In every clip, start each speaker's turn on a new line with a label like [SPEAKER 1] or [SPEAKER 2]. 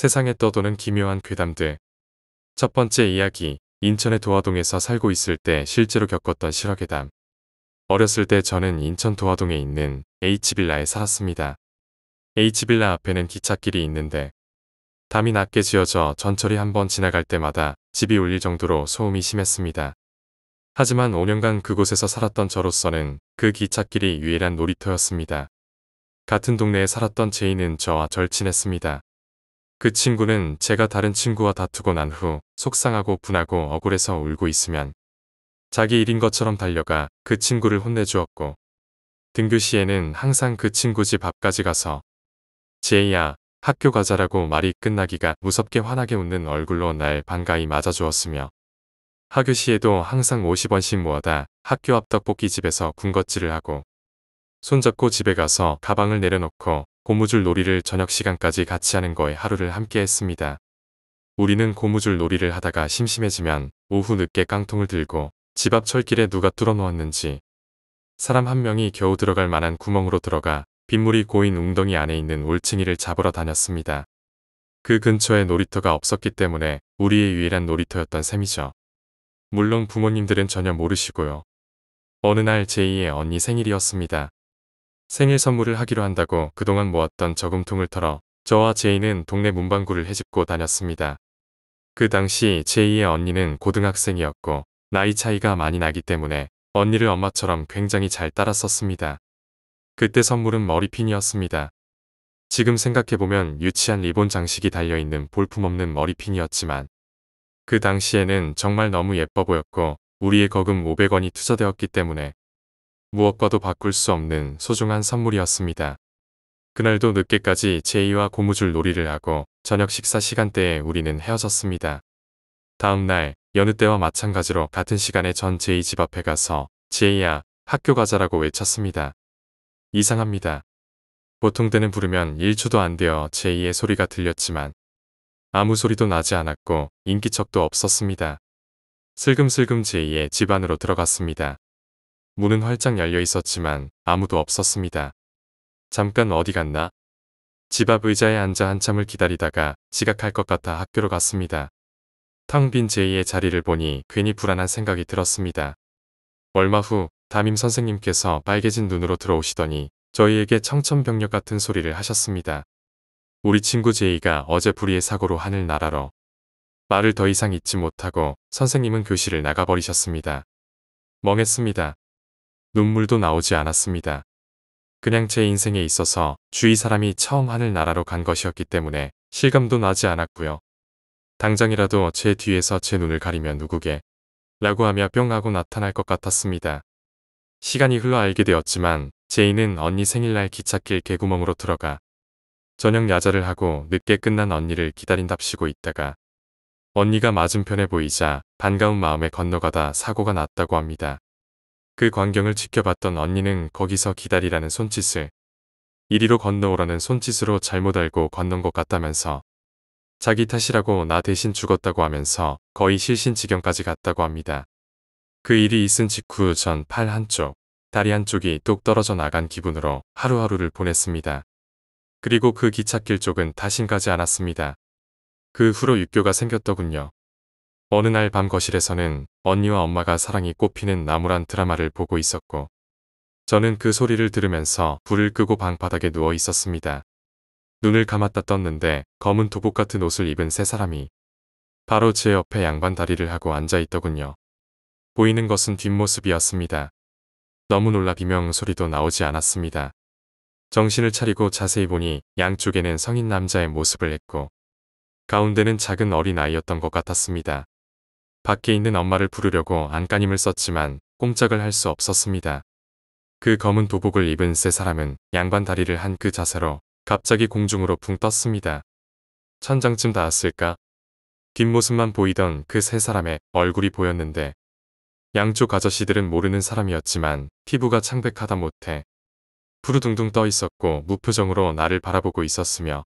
[SPEAKER 1] 세상에 떠도는 기묘한 괴담들. 첫 번째 이야기, 인천의 도화동에서 살고 있을 때 실제로 겪었던 실화괴담. 어렸을 때 저는 인천 도화동에 있는 H빌라에 살았습니다. H빌라 앞에는 기찻길이 있는데 담이 낮게 지어져 전철이 한 번 지나갈 때마다 집이 울릴 정도로 소음이 심했습니다. 하지만 5년간 그곳에서 살았던 저로서는 그 기찻길이 유일한 놀이터였습니다. 같은 동네에 살았던 제이는 저와 절친했습니다. 그 친구는 제가 다른 친구와 다투고 난 후 속상하고 분하고 억울해서 울고 있으면 자기 일인 것처럼 달려가 그 친구를 혼내주었고 등교 시에는 항상 그 친구 집 앞까지 가서 제이야 학교 가자라고 말이 끝나기가 무섭게 환하게 웃는 얼굴로 날 반가이 맞아주었으며 학교 시에도 항상 50원씩 모아다 학교 앞 떡볶이집에서 군것질을 하고 손잡고 집에 가서 가방을 내려놓고 고무줄 놀이를 저녁 시간까지 같이 하는 거에 하루를 함께 했습니다. 우리는 고무줄 놀이를 하다가 심심해지면 오후 늦게 깡통을 들고 집 앞 철길에 누가 뚫어놓았는지 사람 한 명이 겨우 들어갈 만한 구멍으로 들어가 빗물이 고인 웅덩이 안에 있는 올챙이를 잡으러 다녔습니다. 그 근처에 놀이터가 없었기 때문에 우리의 유일한 놀이터였던 셈이죠. 물론 부모님들은 전혀 모르시고요. 어느 날 제2의 언니 생일이었습니다. 생일 선물을 하기로 한다고 그동안 모았던 저금통을 털어 저와 제이는 동네 문방구를 헤집고 다녔습니다. 그 당시 제이의 언니는 고등학생이었고 나이 차이가 많이 나기 때문에 언니를 엄마처럼 굉장히 잘따라썼습니다 그때 선물은 머리핀이었습니다. 지금 생각해보면 유치한 리본 장식이 달려있는 볼품없는 머리핀이었지만 그 당시에는 정말 너무 예뻐 보였고 우리의 거금 500원이 투자되었기 때문에 무엇과도 바꿀 수 없는 소중한 선물이었습니다. 그날도 늦게까지 제이와 고무줄 놀이를 하고 저녁 식사 시간대에 우리는 헤어졌습니다. 다음 날 여느 때와 마찬가지로 같은 시간에 전 제이 집 앞에 가서 제이야 학교 가자라고 외쳤습니다. 이상합니다. 보통 때는 부르면 1초도 안 되어 제이의 소리가 들렸지만 아무 소리도 나지 않았고 인기척도 없었습니다. 슬금슬금 제이의 집 안으로 들어갔습니다. 문은 활짝 열려 있었지만 아무도 없었습니다. 잠깐 어디 갔나? 집 앞 의자에 앉아 한참을 기다리다가 지각할 것 같아 학교로 갔습니다. 텅 빈 제이의 자리를 보니 괜히 불안한 생각이 들었습니다. 얼마 후 담임 선생님께서 빨개진 눈으로 들어오시더니 저희에게 청천벽력 같은 소리를 하셨습니다. 우리 친구 제이가 어제 불의의 사고로 하늘 날아러 말을 더 이상 잊지 못하고 선생님은 교실을 나가버리셨습니다. 멍했습니다. 눈물도 나오지 않았습니다. 그냥 제 인생에 있어서 주위 사람이 처음 하늘나라로 간 것이었기 때문에 실감도 나지 않았고요. 당장이라도 제 뒤에서 제 눈을 가리면 누구게 라고 하며 뿅 하고 나타날 것 같았습니다. 시간이 흘러 알게 되었지만 제이는 언니 생일날 기찻길 개구멍으로 들어가 저녁 야자를 하고 늦게 끝난 언니를 기다린답시고 있다가 언니가 맞은편에 보이자 반가운 마음에 건너가다 사고가 났다고 합니다. 그 광경을 지켜봤던 언니는 거기서 기다리라는 손짓을 이리로 건너오라는 손짓으로 잘못 알고 건넌 것 같다면서 자기 탓이라고 나 대신 죽었다고 하면서 거의 실신 지경까지 갔다고 합니다. 그 일이 있은 직후 전 팔 한쪽, 다리 한쪽이 똑 떨어져 나간 기분으로 하루하루를 보냈습니다. 그리고 그 기찻길 쪽은 다신 가지 않았습니다. 그 후로 육교가 생겼더군요. 어느 날 밤 거실에서는 언니와 엄마가 사랑이 꽃피는 나무란 드라마를 보고 있었고 저는 그 소리를 들으면서 불을 끄고 방바닥에 누워 있었습니다. 눈을 감았다 떴는데 검은 도복 같은 옷을 입은 세 사람이 바로 제 옆에 양반 다리를 하고 앉아 있더군요. 보이는 것은 뒷모습이었습니다. 너무 놀라 비명 소리도 나오지 않았습니다. 정신을 차리고 자세히 보니 양쪽에는 성인 남자의 모습을 했고 가운데는 작은 어린아이였던 것 같았습니다. 밖에 있는 엄마를 부르려고 안간힘을 썼지만 꼼짝을 할 수 없었습니다. 그 검은 도복을 입은 세 사람은 양반 다리를 한 그 자세로 갑자기 공중으로 붕 떴습니다. 천장쯤 닿았을까? 뒷모습만 보이던 그 세 사람의 얼굴이 보였는데 양쪽 아저씨들은 모르는 사람이었지만 피부가 창백하다 못해 푸르둥둥 떠 있었고 무표정으로 나를 바라보고 있었으며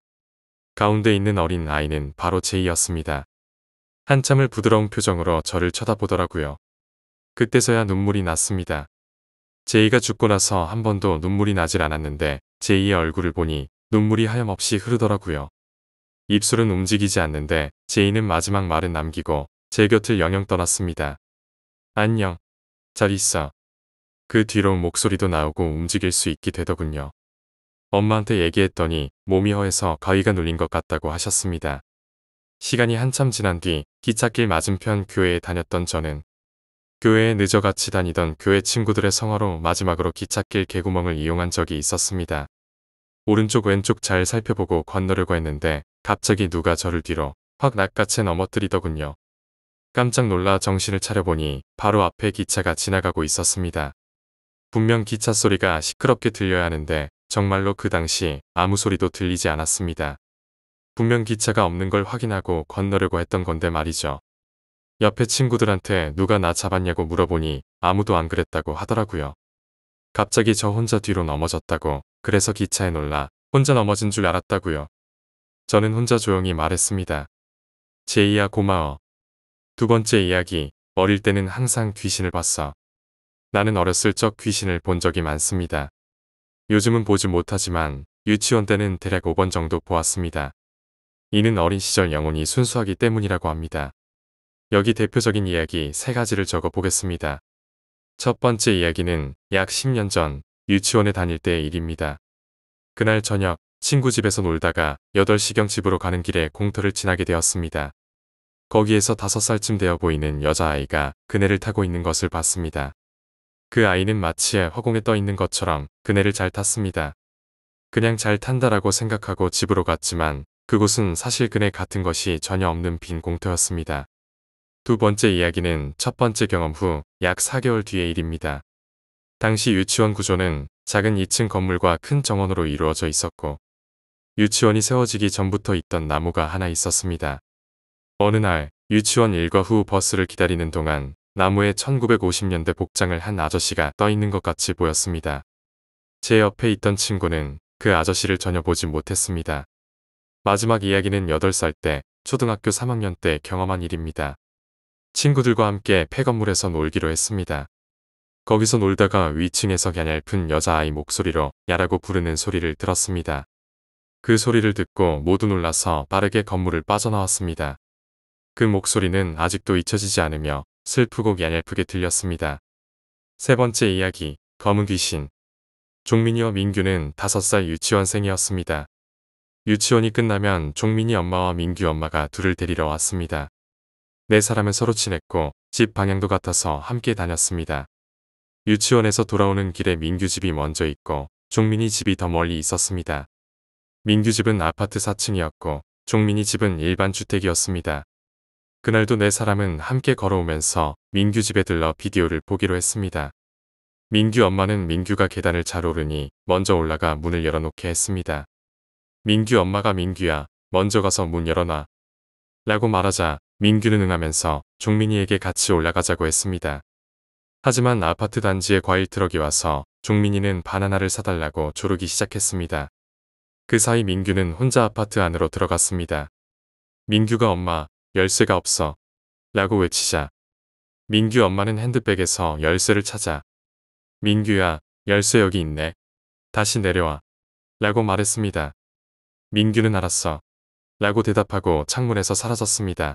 [SPEAKER 1] 가운데 있는 어린 아이는 바로 제이였습니다. 한참을 부드러운 표정으로 저를 쳐다보더라고요. 그때서야 눈물이 났습니다. 제이가 죽고 나서 한 번도 눈물이 나질 않았는데 제이의 얼굴을 보니 눈물이 하염없이 흐르더라고요. 입술은 움직이지 않는데 제이는 마지막 말은 남기고 제 곁을 영영 떠났습니다. 안녕. 잘 있어. 그 뒤로 목소리도 나오고 움직일 수 있게 되더군요. 엄마한테 얘기했더니 몸이 허해서 가위가 눌린 것 같다고 하셨습니다. 시간이 한참 지난 뒤 기찻길 맞은편 교회에 다녔던 저는 교회에 늦어 같이 다니던 교회 친구들의 성화로 마지막으로 기찻길 개구멍을 이용한 적이 있었습니다. 오른쪽 왼쪽 잘 살펴보고 건너려고 했는데 갑자기 누가 저를 뒤로 확 낚아채 넘어뜨리더군요. 깜짝 놀라 정신을 차려보니 바로 앞에 기차가 지나가고 있었습니다. 분명 기차 소리가 시끄럽게 들려야 하는데 정말로 그 당시 아무 소리도 들리지 않았습니다. 분명 기차가 없는 걸 확인하고 건너려고 했던 건데 말이죠. 옆에 친구들한테 누가 나 잡았냐고 물어보니 아무도 안 그랬다고 하더라고요. 갑자기 저 혼자 뒤로 넘어졌다고 그래서 기차에 놀라 혼자 넘어진 줄 알았다고요. 저는 혼자 조용히 말했습니다. 제이야 고마워. 두 번째 이야기 어릴 때는 항상 귀신을 봤어. 나는 어렸을 적 귀신을 본 적이 많습니다. 요즘은 보지 못하지만 유치원 때는 대략 5번 정도 보았습니다. 이는 어린 시절 영혼이 순수하기 때문이라고 합니다. 여기 대표적인 이야기 세 가지를 적어 보겠습니다. 첫 번째 이야기는 약 10년 전 유치원에 다닐 때의 일입니다. 그날 저녁 친구 집에서 놀다가 8시경 집으로 가는 길에 공터를 지나게 되었습니다. 거기에서 5살쯤 되어 보이는 여자아이가 그네를 타고 있는 것을 봤습니다. 그 아이는 마치 허공에 떠 있는 것처럼 그네를 잘 탔습니다. 그냥 잘 탄다라고 생각하고 집으로 갔지만 그곳은 사실 그네 같은 것이 전혀 없는 빈 공터였습니다. 두 번째 이야기는 첫 번째 경험 후 약 4개월 뒤의 일입니다. 당시 유치원 구조는 작은 2층 건물과 큰 정원으로 이루어져 있었고 유치원이 세워지기 전부터 있던 나무가 하나 있었습니다. 어느 날 유치원 일과 후 버스를 기다리는 동안 나무에 1950년대 복장을 한 아저씨가 떠 있는 것 같이 보였습니다. 제 옆에 있던 친구는 그 아저씨를 전혀 보지 못했습니다. 마지막 이야기는 8살 때 초등학교 3학년 때 경험한 일입니다. 친구들과 함께 폐건물에서 놀기로 했습니다. 거기서 놀다가 위층에서 갸냘픈 여자아이 목소리로 야라고 부르는 소리를 들었습니다. 그 소리를 듣고 모두 놀라서 빠르게 건물을 빠져나왔습니다. 그 목소리는 아직도 잊혀지지 않으며 슬프고 얄얄프게 들렸습니다. 세 번째 이야기, 검은 귀신. 종민이와 민규는 5살 유치원생이었습니다. 유치원이 끝나면 종민이 엄마와 민규 엄마가 둘을 데리러 왔습니다. 네 사람은 서로 친했고 집 방향도 같아서 함께 다녔습니다. 유치원에서 돌아오는 길에 민규 집이 먼저 있고 종민이 집이 더 멀리 있었습니다. 민규 집은 아파트 4층이었고 종민이 집은 일반 주택이었습니다. 그날도 네 사람은 함께 걸어오면서 민규 집에 들러 비디오를 보기로 했습니다. 민규 엄마는 민규가 계단을 잘 오르니 먼저 올라가 문을 열어놓게 했습니다. 민규 엄마가 민규야 먼저 가서 문 열어놔 라고 말하자 민규는 응하면서 종민이에게 같이 올라가자고 했습니다. 하지만 아파트 단지에 과일 트럭이 와서 종민이는 바나나를 사달라고 조르기 시작했습니다. 그 사이 민규는 혼자 아파트 안으로 들어갔습니다. 민규가 엄마 열쇠가 없어 라고 외치자 민규 엄마는 핸드백에서 열쇠를 찾아 민규야 열쇠 여기 있네 다시 내려와 라고 말했습니다. 민규는 알았어. 라고 대답하고 창문에서 사라졌습니다.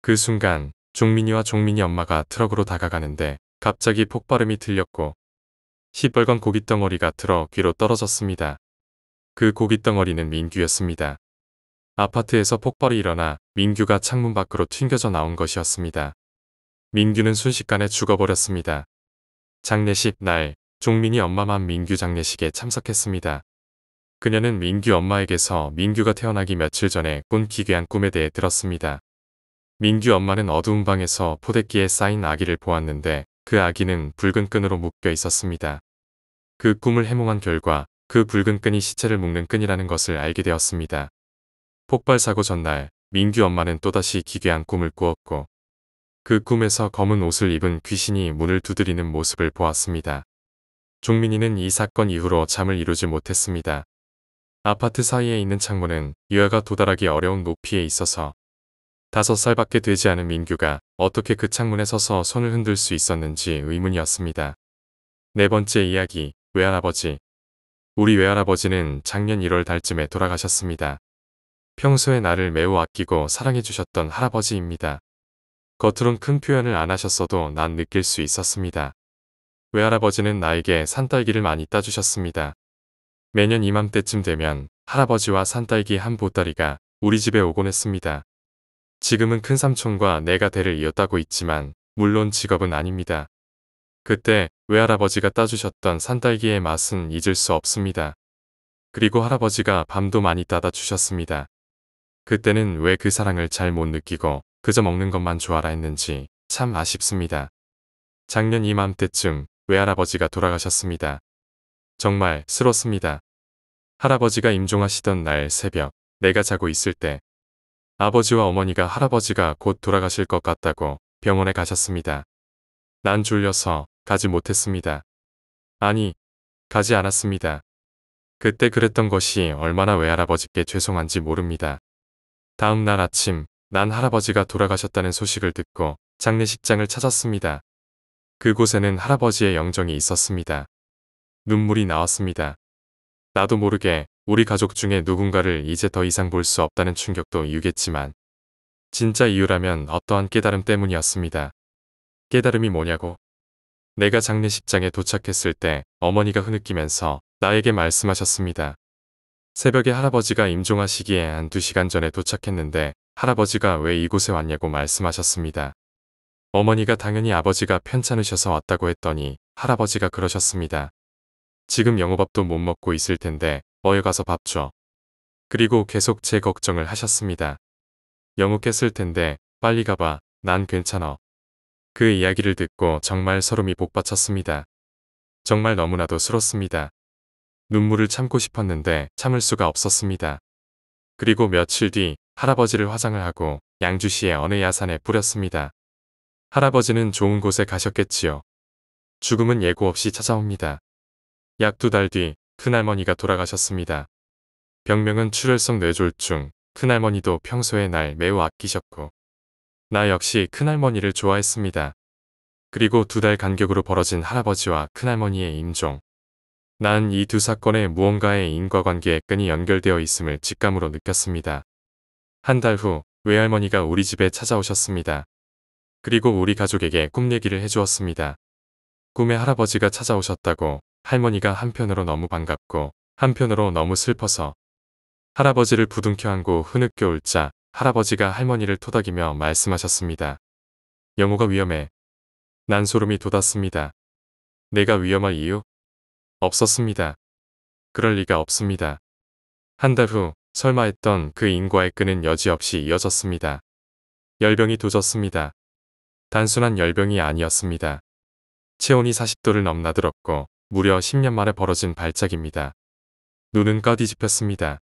[SPEAKER 1] 그 순간 종민이와 종민이 엄마가 트럭으로 다가가는데 갑자기 폭발음이 들렸고 시뻘건 고깃덩어리가 들어 귀로 떨어졌습니다. 그 고깃덩어리는 민규였습니다. 아파트에서 폭발이 일어나 민규가 창문 밖으로 튕겨져 나온 것이었습니다. 민규는 순식간에 죽어버렸습니다. 장례식 날 종민이 엄마만 민규 장례식에 참석했습니다. 그녀는 민규 엄마에게서 민규가 태어나기 며칠 전에 꾼 기괴한 꿈에 대해 들었습니다. 민규 엄마는 어두운 방에서 포대기에 쌓인 아기를 보았는데 그 아기는 붉은 끈으로 묶여 있었습니다. 그 꿈을 해몽한 결과 그 붉은 끈이 시체를 묶는 끈이라는 것을 알게 되었습니다. 폭발 사고 전날 민규 엄마는 또다시 기괴한 꿈을 꾸었고 그 꿈에서 검은 옷을 입은 귀신이 문을 두드리는 모습을 보았습니다. 종민이는 이 사건 이후로 잠을 이루지 못했습니다. 아파트 사이에 있는 창문은 유아가 도달하기 어려운 높이에 있어서 다섯 살밖에 되지 않은 민규가 어떻게 그 창문에 서서 손을 흔들 수 있었는지 의문이었습니다. 네 번째 이야기, 외할아버지. 우리 외할아버지는 작년 1월 달쯤에 돌아가셨습니다. 평소에 나를 매우 아끼고 사랑해주셨던 할아버지입니다. 겉으론 큰 표현을 안 하셨어도 난 느낄 수 있었습니다. 외할아버지는 나에게 산딸기를 많이 따주셨습니다. 매년 이맘때쯤 되면 할아버지와 산딸기 한 보따리가 우리 집에 오곤 했습니다. 지금은 큰 삼촌과 내가 대를 이었다고 있지만 물론 직업은 아닙니다. 그때 외할아버지가 따주셨던 산딸기의 맛은 잊을 수 없습니다. 그리고 할아버지가 밤도 많이 따다 주셨습니다. 그때는 왜 그 사랑을 잘 못 느끼고 그저 먹는 것만 좋아라 했는지 참 아쉽습니다. 작년 이맘때쯤 외할아버지가 돌아가셨습니다. 정말 슬었습니다. 할아버지가 임종하시던 날 새벽 내가 자고 있을 때 아버지와 어머니가 할아버지가 곧 돌아가실 것 같다고 병원에 가셨습니다. 난 졸려서 가지 못했습니다. 아니, 가지 않았습니다. 그때 그랬던 것이 얼마나 외할아버지께 죄송한지 모릅니다. 다음 날 아침 난 할아버지가 돌아가셨다는 소식을 듣고 장례식장을 찾았습니다. 그곳에는 할아버지의 영정이 있었습니다. 눈물이 나왔습니다. 나도 모르게 우리 가족 중에 누군가를 이제 더 이상 볼 수 없다는 충격도 이유겠지만 진짜 이유라면 어떠한 깨달음 때문이었습니다. 깨달음이 뭐냐고? 내가 장례식장에 도착했을 때 어머니가 흐느끼면서 나에게 말씀하셨습니다. 새벽에 할아버지가 임종하시기에 한 2시간 전에 도착했는데 할아버지가 왜 이곳에 왔냐고 말씀하셨습니다. 어머니가 당연히 아버지가 편찮으셔서 왔다고 했더니 할아버지가 그러셨습니다. 지금 영어밥도못 먹고 있을 텐데 어여 가서 밥 줘. 그리고 계속 제 걱정을 하셨습니다. 영어 깼을 텐데 빨리 가봐. 난괜찮아그 이야기를 듣고 정말 서름이 복받쳤습니다. 정말 너무나도 슬럽습니다 눈물을 참고 싶었는데 참을 수가 없었습니다. 그리고 며칠 뒤 할아버지를 화장을 하고 양주시의 어느 야산에 뿌렸습니다. 할아버지는 좋은 곳에 가셨겠지요. 죽음은 예고 없이 찾아옵니다. 약두달뒤 큰할머니가 돌아가셨습니다. 병명은 출혈성 뇌졸중, 큰할머니도 평소에 날 매우 아끼셨고 나 역시 큰할머니를 좋아했습니다. 그리고 두 달 간격으로 벌어진 할아버지와 큰할머니의 임종. 난 이 두사건에 무언가의 인과관계에 끈이 연결되어 있음을 직감으로 느꼈습니다. 한 달 후 외할머니가 우리 집에 찾아오셨습니다. 그리고 우리 가족에게 꿈 얘기를 해주었습니다. 꿈에 할아버지가 찾아오셨다고 할머니가 한편으로 너무 반갑고 한편으로 너무 슬퍼서 할아버지를 부둥켜 안고 흐느껴 울자 할아버지가 할머니를 토닥이며 말씀하셨습니다. 영호가 위험해. 난 소름이 돋았습니다. 내가 위험할 이유? 없었습니다. 그럴 리가 없습니다. 한 달 후 설마 했던 그 인과의 끈은 여지없이 이어졌습니다. 열병이 도졌습니다. 단순한 열병이 아니었습니다. 체온이 40도를 넘나들었고 무려 10년 만에 벌어진 발작입니다. 눈은 까디 집혔습니다.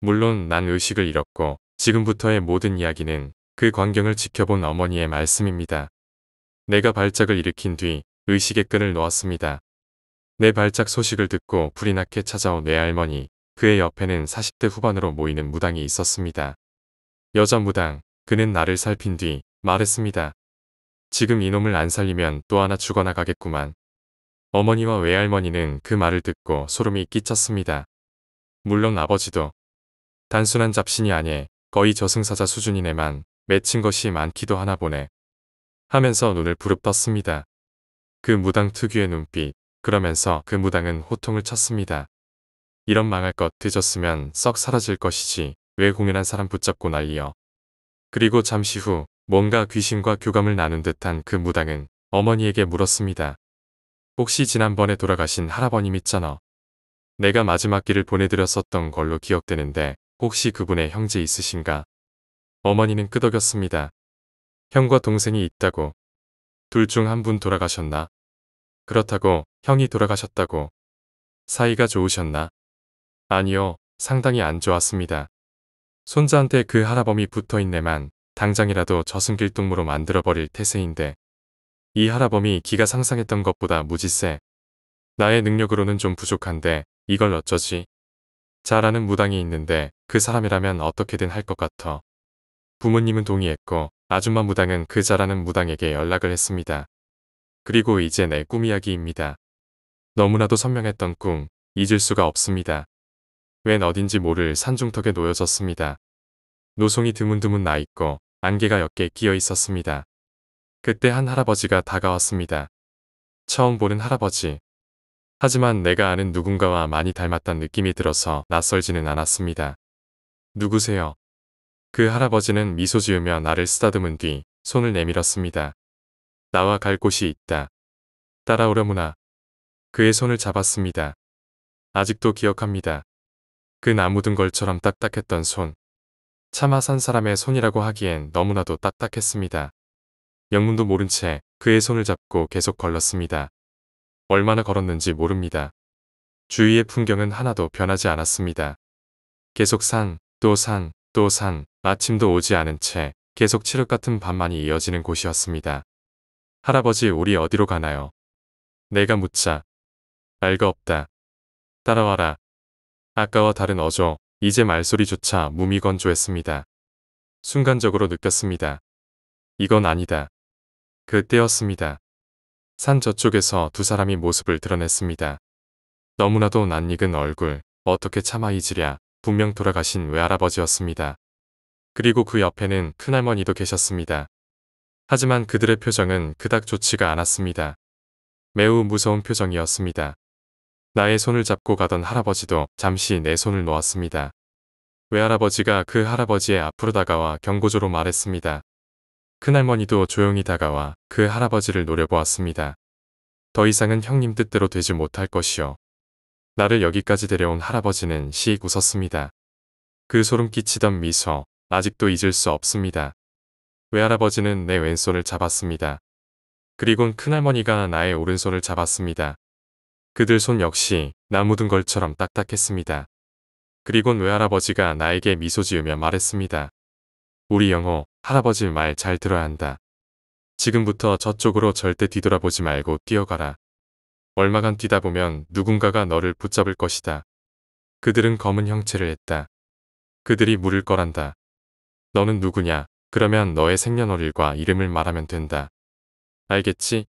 [SPEAKER 1] 물론 난 의식을 잃었고 지금부터의 모든 이야기는 그 광경을 지켜본 어머니의 말씀입니다. 내가 발작을 일으킨 뒤 의식의 끈을 놓았습니다. 내 발작 소식을 듣고 불이 나게 찾아온 내할머니 그의 옆에는 40대 후반으로 모이는 무당이 있었습니다. 여자 무당, 그는 나를 살핀 뒤 말했습니다. 지금 이놈을 안 살리면 또 하나 죽어나가겠구만. 어머니와 외할머니는 그 말을 듣고 소름이 끼쳤습니다. 물론 아버지도 단순한 잡신이 아니 거의 저승사자 수준이네만 맺힌 것이 많기도 하나 보네 하면서 눈을 부릅떴습니다. 그 무당 특유의 눈빛 그러면서 그 무당은 호통을 쳤습니다. 이런 망할 것늦졌으면썩 사라질 것이지 왜 공연한 사람 붙잡고 난리여. 그리고 잠시 후 뭔가 귀신과 교감을 나눈 듯한 그 무당은 어머니에게 물었습니다. 혹시 지난번에 돌아가신 할아버님 있잖아. 내가 마지막 길을 보내드렸었던 걸로 기억되는데 혹시 그분의 형제 있으신가? 어머니는 끄덕였습니다. 형과 동생이 있다고. 둘 중 한 분 돌아가셨나? 그렇다고 형이 돌아가셨다고. 사이가 좋으셨나? 아니요, 상당히 안 좋았습니다. 손자한테 그 할아범이 붙어있네만 당장이라도 저승길동무로 만들어버릴 태세인데 이 하라범이 기가 상상했던 것보다 무지 세. 나의 능력으로는 좀 부족한데 이걸 어쩌지? 잘하는 무당이 있는데 그 사람이라면 어떻게든 할 것 같아. 부모님은 동의했고 아줌마 무당은 그 잘하는 무당에게 연락을 했습니다. 그리고 이제 내 꿈 이야기입니다. 너무나도 선명했던 꿈, 잊을 수가 없습니다. 웬 어딘지 모를 산중턱에 놓여졌습니다. 노송이 드문드문 나 있고 안개가 옅게 끼어 있었습니다. 그때 한 할아버지가 다가왔습니다. 처음 보는 할아버지. 하지만 내가 아는 누군가와 많이 닮았던 느낌이 들어서 낯설지는 않았습니다. 누구세요? 그 할아버지는 미소 지으며 나를 쓰다듬은 뒤 손을 내밀었습니다. 나와 갈 곳이 있다. 따라오려무나. 그의 손을 잡았습니다. 아직도 기억합니다. 그 나무 든걸처럼 딱딱했던 손. 차마 산 사람의 손이라고 하기엔 너무나도 딱딱했습니다. 영문도 모른 채 그의 손을 잡고 계속 걸렀습니다. 얼마나 걸었는지 모릅니다. 주위의 풍경은 하나도 변하지 않았습니다. 계속 산, 또 산, 또 산, 아침도 오지 않은 채 계속 칠흑 같은 밤만이 이어지는 곳이었습니다. 할아버지 우리 어디로 가나요? 내가 묻자. 알 거 없다. 따라와라. 아까와 다른 어조, 이제 말소리조차 무미건조했습니다. 순간적으로 느꼈습니다. 이건 아니다. 그때였습니다. 산 저쪽에서 두 사람이 모습을 드러냈습니다. 너무나도 낯익은 얼굴, 어떻게 참아 이지랴 분명 돌아가신 외할아버지였습니다. 그리고 그 옆에는 큰할머니도 계셨습니다. 하지만 그들의 표정은 그닥 좋지가 않았습니다. 매우 무서운 표정이었습니다. 나의 손을 잡고 가던 할아버지도 잠시 내 손을 놓았습니다. 외할아버지가 그 할아버지의 앞으로 다가와 경고조로 말했습니다. 큰할머니도 조용히 다가와 그 할아버지를 노려보았습니다. 더 이상은 형님 뜻대로 되지 못할 것이요. 나를 여기까지 데려온 할아버지는 시익 웃었습니다. 그 소름 끼치던 미소, 아직도 잊을 수 없습니다. 외할아버지는 내 왼손을 잡았습니다. 그리곤 큰할머니가 나의 오른손을 잡았습니다. 그들 손 역시 나 묻은 걸처럼 딱딱했습니다. 그리곤 외할아버지가 나에게 미소 지으며 말했습니다. 우리 영호, 할아버지 말 잘 들어야 한다. 지금부터 저쪽으로 절대 뒤돌아보지 말고 뛰어가라. 얼마간 뛰다 보면 누군가가 너를 붙잡을 것이다. 그들은 검은 형체를 했다. 그들이 물을 거란다. 너는 누구냐? 그러면 너의 생년월일과 이름을 말하면 된다. 알겠지?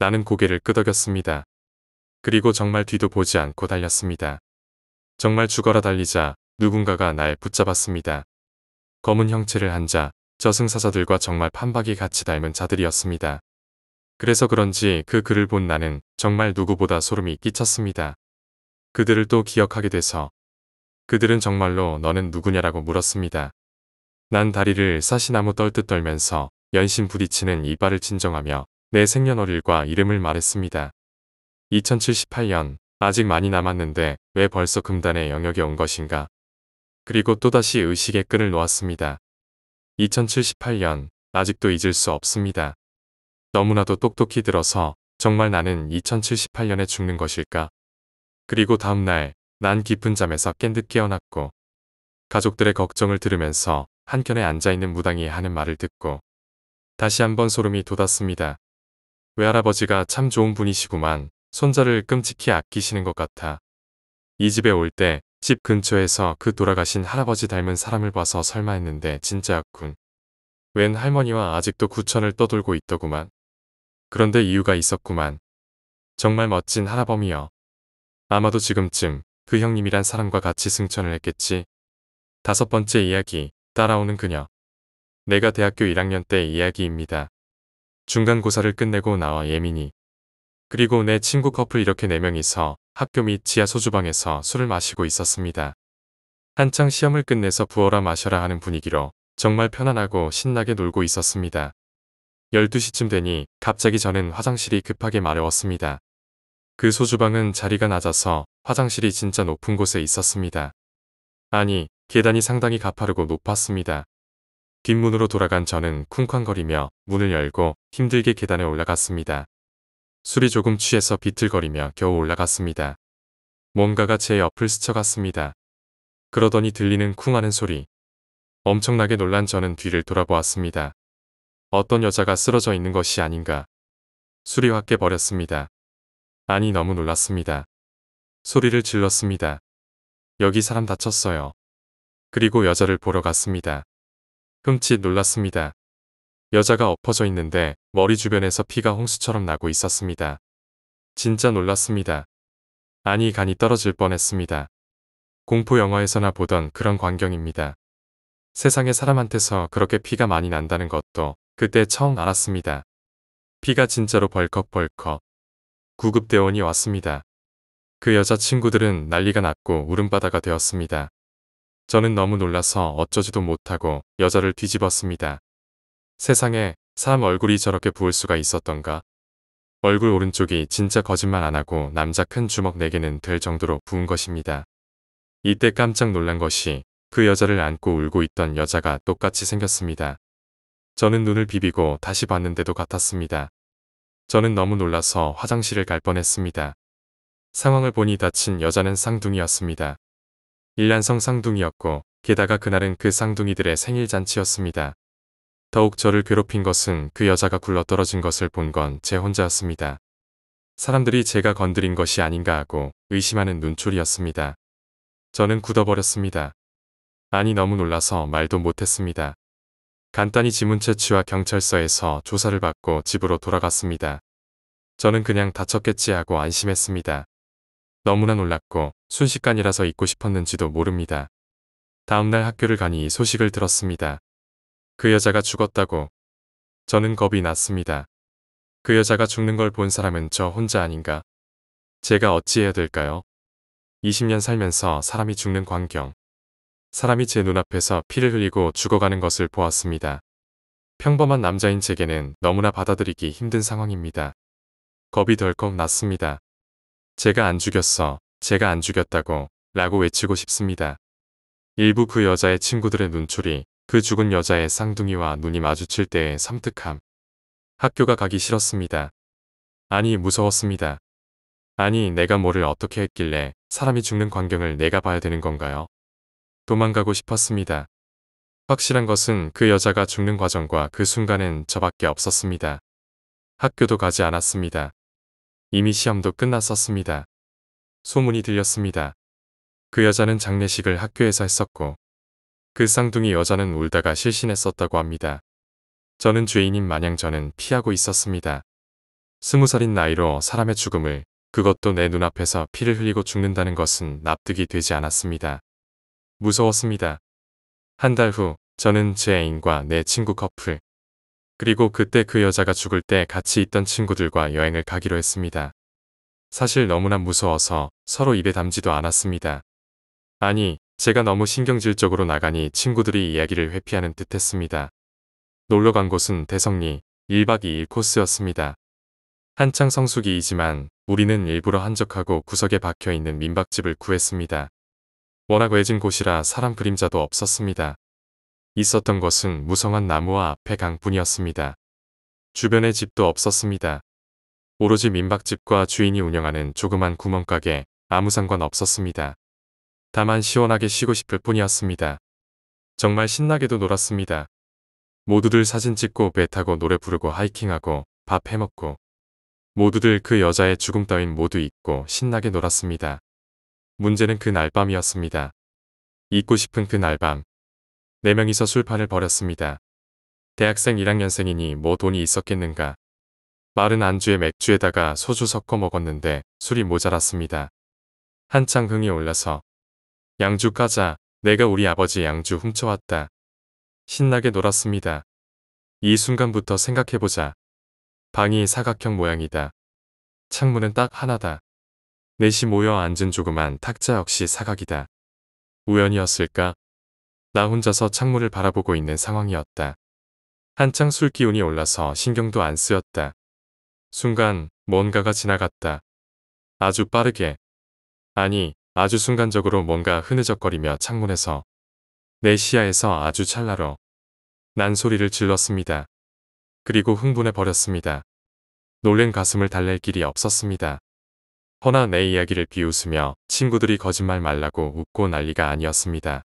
[SPEAKER 1] 나는 고개를 끄덕였습니다. 그리고 정말 뒤도 보지 않고 달렸습니다. 정말 죽어라 달리자 누군가가 날 붙잡았습니다. 검은 형체를 한 자, 저승사자들과 정말 판박이 같이 닮은 자들이었습니다. 그래서 그런지 그 글을 본 나는 정말 누구보다 소름이 끼쳤습니다. 그들을 또 기억하게 돼서 그들은 정말로 너는 누구냐라고 물었습니다. 난 다리를 사시나무 떨듯 떨면서 연신 부딪히는 이빨을 진정하며 내 생년월일과 이름을 말했습니다. 2078년 아직 많이 남았는데 왜 벌써 금단의 영역에 온 것인가. 그리고 또다시 의식의 끈을 놓았습니다. 2078년 아직도 잊을 수 없습니다. 너무나도 똑똑히 들어서 정말 나는 2078년에 죽는 것일까? 그리고 다음날 난 깊은 잠에서 깬 듯 깨어났고 가족들의 걱정을 들으면서 한켠에 앉아있는 무당이 하는 말을 듣고 다시 한번 소름이 돋았습니다. 외할아버지가 참 좋은 분이시구만 손자를 끔찍히 아끼시는 것 같아. 이 집에 올때 집 근처에서 그 돌아가신 할아버지 닮은 사람을 봐서 설마 했는데 진짜였군. 웬 할머니와 아직도 구천을 떠돌고 있더구만. 그런데 이유가 있었구만. 정말 멋진 할아범이여. 아마도 지금쯤 그 형님이란 사람과 같이 승천을 했겠지. 다섯 번째 이야기, 따라오는 그녀. 내가 대학교 1학년 때 이야기입니다. 중간고사를 끝내고 나와 예민이 그리고 내 친구 커플 이렇게 4명이서 학교 및 지하 소주방에서 술을 마시고 있었습니다. 한창 시험을 끝내서 부어라 마셔라 하는 분위기로 정말 편안하고 신나게 놀고 있었습니다. 12시쯤 되니 갑자기 저는 화장실이 급하게 마려웠습니다. 그 소주방은 자리가 낮아서 화장실이 진짜 높은 곳에 있었습니다. 아니, 계단이 상당히 가파르고 높았습니다. 뒷문으로 돌아간 저는 쿵쾅거리며 문을 열고 힘들게 계단에 올라갔습니다. 술이 조금 취해서 비틀거리며 겨우 올라갔습니다. 뭔가가 제 옆을 스쳐갔습니다. 그러더니 들리는 쿵 하는 소리. 엄청나게 놀란 저는 뒤를 돌아보았습니다. 어떤 여자가 쓰러져 있는 것이 아닌가. 술이 확 깨버렸습니다. 아니 너무 놀랐습니다. 소리를 질렀습니다. 여기 사람 다쳤어요. 그리고 여자를 보러 갔습니다. 흠칫 놀랐습니다. 여자가 엎어져 있는데 머리 주변에서 피가 홍수처럼 나고 있었습니다. 진짜 놀랐습니다. 아니 간이 떨어질 뻔했습니다. 공포 영화에서나 보던 그런 광경입니다. 세상에 사람한테서 그렇게 피가 많이 난다는 것도 그때 처음 알았습니다. 피가 진짜로 벌컥벌컥 구급대원이 왔습니다. 그 여자친구들은 난리가 났고 울음바다가 되었습니다. 저는 너무 놀라서 어쩌지도 못하고 여자를 뒤집었습니다. 세상에 사람 얼굴이 저렇게 부을 수가 있었던가. 얼굴 오른쪽이 진짜 거짓말 안 하고 남자 큰 주먹 네개는될 정도로 부은 것입니다. 이때 깜짝 놀란 것이 그 여자를 안고 울고 있던 여자가 똑같이 생겼습니다. 저는 눈을 비비고 다시 봤는데도 같았습니다. 저는 너무 놀라서 화장실을 갈 뻔했습니다. 상황을 보니 다친 여자는 쌍둥이였습니다. 일란성 쌍둥이였고 게다가 그날은 그 쌍둥이들의 생일잔치였습니다. 더욱 저를 괴롭힌 것은 그 여자가 굴러떨어진 것을 본 건 제 혼자였습니다. 사람들이 제가 건드린 것이 아닌가 하고 의심하는 눈초리였습니다. 저는 굳어버렸습니다. 아니 너무 놀라서 말도 못했습니다. 간단히 지문 채취와 경찰서에서 조사를 받고 집으로 돌아갔습니다. 저는 그냥 다쳤겠지 하고 안심했습니다. 너무나 놀랐고 순식간이라서 잊고 싶었는지도 모릅니다. 다음날 학교를 가니 소식을 들었습니다. 그 여자가 죽었다고. 저는 겁이 났습니다. 그 여자가 죽는 걸 본 사람은 저 혼자 아닌가. 제가 어찌해야 될까요? 20년 살면서 사람이 죽는 광경. 사람이 제 눈앞에서 피를 흘리고 죽어가는 것을 보았습니다. 평범한 남자인 제게는 너무나 받아들이기 힘든 상황입니다. 겁이 덜컥 났습니다. 제가 안 죽였어, 제가 안 죽였다고 라고 외치고 싶습니다. 일부 그 여자의 친구들의 눈초리, 그 죽은 여자의 쌍둥이와 눈이 마주칠 때의 섬뜩함. 학교가 가기 싫었습니다. 아니 무서웠습니다. 아니 내가 뭐를 어떻게 했길래 사람이 죽는 광경을 내가 봐야 되는 건가요? 도망가고 싶었습니다. 확실한 것은 그 여자가 죽는 과정과 그 순간은 저밖에 없었습니다. 학교도 가지 않았습니다. 이미 시험도 끝났었습니다. 소문이 들렸습니다. 그 여자는 장례식을 학교에서 했었고 그 쌍둥이 여자는 울다가 실신했었다고 합니다. 저는 죄인인 마냥 저는 피하고 있었습니다. 스무 살인 나이로 사람의 죽음을 그것도 내 눈앞에서 피를 흘리고 죽는다는 것은 납득이 되지 않았습니다. 무서웠습니다. 한 달 후 저는 제 애인과 내 친구 커플 그리고 그때 그 여자가 죽을 때 같이 있던 친구들과 여행을 가기로 했습니다. 사실 너무나 무서워서 서로 입에 담지도 않았습니다. 아니 제가 너무 신경질적으로 나가니 친구들이 이야기를 회피하는 듯 했습니다. 놀러 간 곳은 대성리 1박 2일 코스였습니다. 한창 성수기이지만 우리는 일부러 한적하고 구석에 박혀있는 민박집을 구했습니다. 워낙 외진 곳이라 사람 그림자도 없었습니다. 있었던 것은 무성한 나무와 앞에 강뿐이었습니다. 주변에 집도 없었습니다. 오로지 민박집과 주인이 운영하는 조그만 구멍가게 아무 상관 없었습니다. 다만 시원하게 쉬고 싶을 뿐이었습니다. 정말 신나게도 놀았습니다. 모두들 사진 찍고 배 타고 노래 부르고 하이킹하고 밥 해먹고 모두들 그 여자의 죽음 따윈 모두 잊고 신나게 놀았습니다. 문제는 그 날밤이었습니다. 잊고 싶은 그 날밤. 네 명이서 술판을 벌였습니다. 대학생 1학년생이니 뭐 돈이 있었겠는가. 마른 안주에 맥주에다가 소주 섞어 먹었는데 술이 모자랐습니다. 한창 흥이 올라서 양주 까자 내가 우리 아버지 양주 훔쳐왔다. 신나게 놀았습니다. 이 순간부터 생각해보자. 방이 사각형 모양이다. 창문은 딱 하나다. 넷이 모여 앉은 조그만 탁자 역시 사각이다. 우연이었을까? 나 혼자서 창문을 바라보고 있는 상황이었다. 한창 술 기운이 올라서 신경도 안 쓰였다. 순간 뭔가가 지나갔다. 아주 빠르게. 아니, 아주 순간적으로 뭔가 흐느적거리며 창문에서 내 시야에서 아주 찰나로 난 소리를 질렀습니다. 그리고 흥분해 버렸습니다. 놀랜 가슴을 달랠 길이 없었습니다. 허나 내 이야기를 비웃으며 친구들이 거짓말 말라고 웃고 난리가 아니었습니다.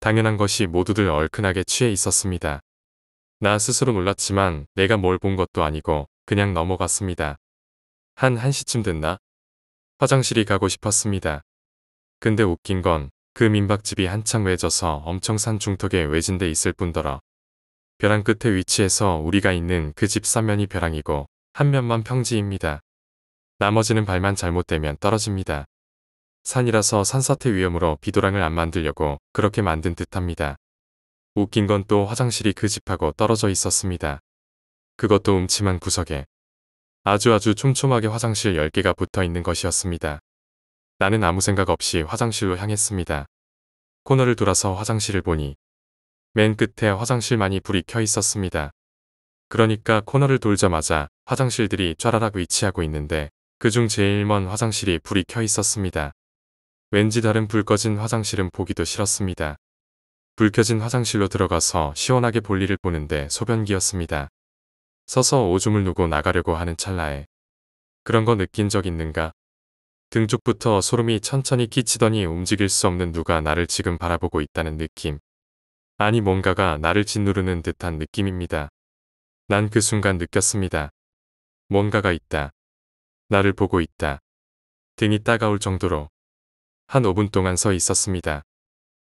[SPEAKER 1] 당연한 것이 모두들 얼큰하게 취해 있었습니다. 나 스스로 놀랐지만 내가 뭘 본 것도 아니고 그냥 넘어갔습니다. 한 1시쯤 됐나? 화장실이 가고 싶었습니다. 근데 웃긴 건 그 민박집이 한창 외져서 엄청 산 중턱에 외진데 있을 뿐더러 벼랑 끝에 위치해서 우리가 있는 그 집 사면이 벼랑이고 한 면만 평지입니다. 나머지는 발만 잘못되면 떨어집니다. 산이라서 산사태 위험으로 비도랑을 안 만들려고 그렇게 만든 듯합니다. 웃긴 건 또 화장실이 그 집하고 떨어져 있었습니다. 그것도 음침한 구석에 아주아주 아주 촘촘하게 화장실 10개가 붙어 있는 것이었습니다. 나는 아무 생각 없이 화장실로 향했습니다. 코너를 돌아서 화장실을 보니 맨 끝에 화장실만이 불이 켜 있었습니다. 그러니까 코너를 돌자마자 화장실들이 쫘라락 위치하고 있는데 그중 제일 먼 화장실이 불이 켜 있었습니다. 왠지 다른 불 꺼진 화장실은 보기도 싫었습니다. 불 켜진 화장실로 들어가서 시원하게 볼일을 보는데 소변기였습니다. 서서 오줌을 누고 나가려고 하는 찰나에 그런 거 느낀 적 있는가 등 쪽부터 소름이 천천히 끼치더니 움직일 수 없는 누가 나를 지금 바라보고 있다는 느낌. 아니 뭔가가 나를 짓누르는 듯한 느낌입니다. 난 그 순간 느꼈습니다. 뭔가가 있다. 나를 보고 있다. 등이 따가울 정도로 한 5분 동안 서 있었습니다.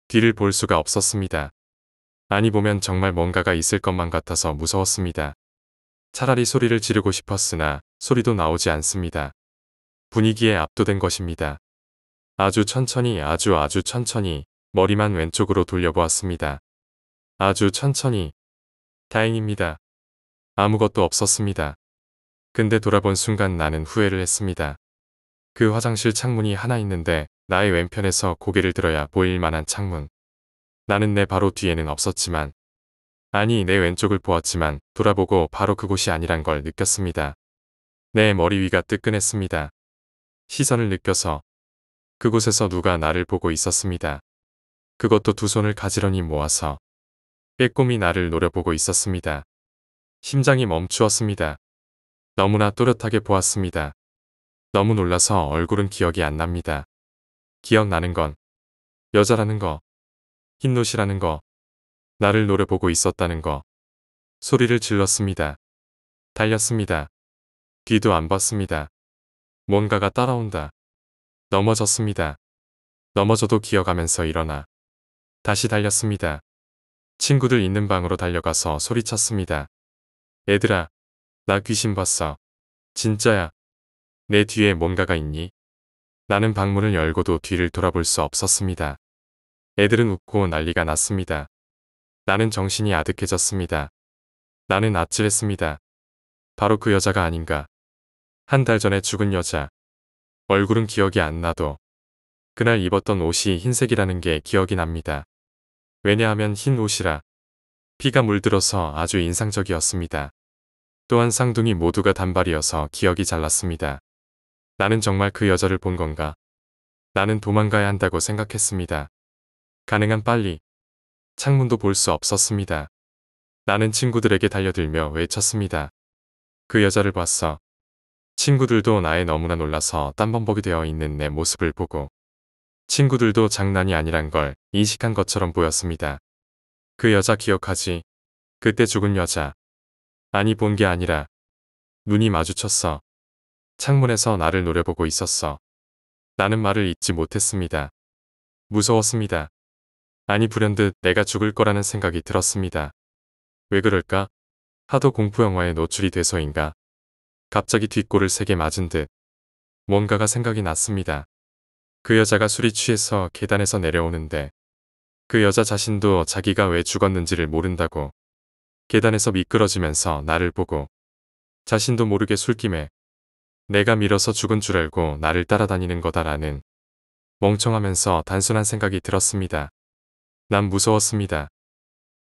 [SPEAKER 1] 뒤를 볼 수가 없었습니다. 아니 보면 정말 뭔가가 있을 것만 같아서 무서웠습니다. 차라리 소리를 지르고 싶었으나 소리도 나오지 않습니다. 분위기에 압도된 것입니다. 아주 천천히 아주 아주 천천히 머리만 왼쪽으로 돌려보았습니다. 아주 천천히. 다행입니다. 아무것도 없었습니다. 근데 돌아본 순간 나는 후회를 했습니다. 그 화장실 창문이 하나 있는데 나의 왼편에서 고개를 들어야 보일 만한 창문. 나는 내 바로 뒤에는 없었지만 아니 내 왼쪽을 보았지만 돌아보고 바로 그곳이 아니란 걸 느꼈습니다. 내 머리 위가 뜨끈했습니다. 시선을 느껴서 그곳에서 누가 나를 보고 있었습니다. 그것도 두 손을 가지런히 모아서 빼꼼히 나를 노려보고 있었습니다. 심장이 멈추었습니다. 너무나 또렷하게 보았습니다. 너무 놀라서 얼굴은 기억이 안 납니다. 기억나는 건 여자라는 거, 흰노시라는 거, 나를 노려보고 있었다는 거. 소리를 질렀습니다. 달렸습니다. 뒤도 안 봤습니다. 뭔가가 따라온다. 넘어졌습니다. 넘어져도 기어가면서 일어나. 다시 달렸습니다. 친구들 있는 방으로 달려가서 소리쳤습니다. 얘들아, 나 귀신 봤어. 진짜야. 내 뒤에 뭔가가 있니? 나는 방문을 열고도 뒤를 돌아볼 수 없었습니다. 애들은 웃고 난리가 났습니다. 나는 정신이 아득해졌습니다. 나는 아찔했습니다. 바로 그 여자가 아닌가. 한달 전에 죽은 여자. 얼굴은 기억이 안 나도 그날 입었던 옷이 흰색이라는 게 기억이 납니다. 왜냐하면 흰 옷이라 피가 물들어서 아주 인상적이었습니다. 또한 쌍둥이 모두가 단발이어서 기억이 잘났습니다. 나는 정말 그 여자를 본 건가? 나는 도망가야 한다고 생각했습니다. 가능한 빨리. 창문도 볼 수 없었습니다. 나는 친구들에게 달려들며 외쳤습니다. 그 여자를 봤어. 친구들도 나에 너무나 놀라서 딴범벅이 되어 있는 내 모습을 보고 친구들도 장난이 아니란 걸 인식한 것처럼 보였습니다. 그 여자 기억하지? 그때 죽은 여자. 아니 본 게 아니라 눈이 마주쳤어. 창문에서 나를 노려보고 있었어. 나는 말을 잊지 못했습니다. 무서웠습니다. 아니 불현듯 내가 죽을 거라는 생각이 들었습니다. 왜 그럴까? 하도 공포영화에 노출이 돼서인가? 갑자기 뒷골을 세게 맞은 듯 뭔가가 생각이 났습니다. 그 여자가 술이 취해서 계단에서 내려오는데 그 여자 자신도 자기가 왜 죽었는지를 모른다고 계단에서 미끄러지면서 나를 보고 자신도 모르게 술김에 내가 밀어서 죽은 줄 알고 나를 따라다니는 거다라는 멍청하면서 단순한 생각이 들었습니다. 난 무서웠습니다.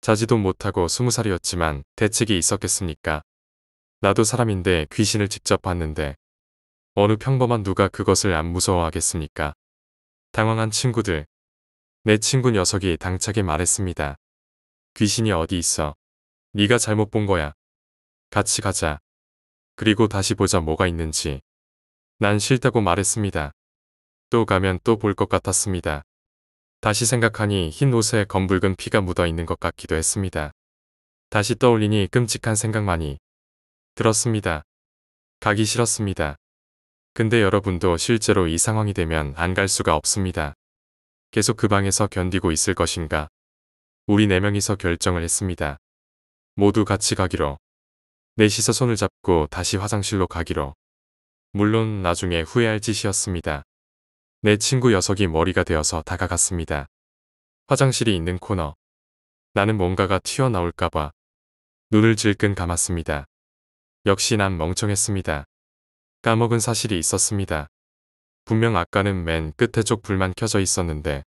[SPEAKER 1] 자지도 못하고 스무 살이었지만 대책이 있었겠습니까? 나도 사람인데 귀신을 직접 봤는데 어느 평범한 누가 그것을 안 무서워하겠습니까? 당황한 친구들. 내 친구 녀석이 당차게 말했습니다. 귀신이 어디 있어? 네가 잘못 본 거야. 같이 가자. 그리고 다시 보자 뭐가 있는지. 난 싫다고 말했습니다. 또 가면 또 볼 것 같았습니다. 다시 생각하니 흰 옷에 검붉은 피가 묻어 있는 것 같기도 했습니다. 다시 떠올리니 끔찍한 생각만이 들었습니다. 가기 싫었습니다. 근데 여러분도 실제로 이 상황이 되면 안 갈 수가 없습니다. 계속 그 방에서 견디고 있을 것인가? 우리 네 명이서 결정을 했습니다. 모두 같이 가기로. 넷이서 손을 잡고 다시 화장실로 가기로. 물론 나중에 후회할 짓이었습니다. 내 친구 녀석이 머리가 되어서 다가갔습니다. 화장실이 있는 코너. 나는 뭔가가 튀어나올까봐 눈을 질끈 감았습니다. 역시 난 멍청했습니다. 까먹은 사실이 있었습니다. 분명 아까는 맨 끝에 쪽 불만 켜져 있었는데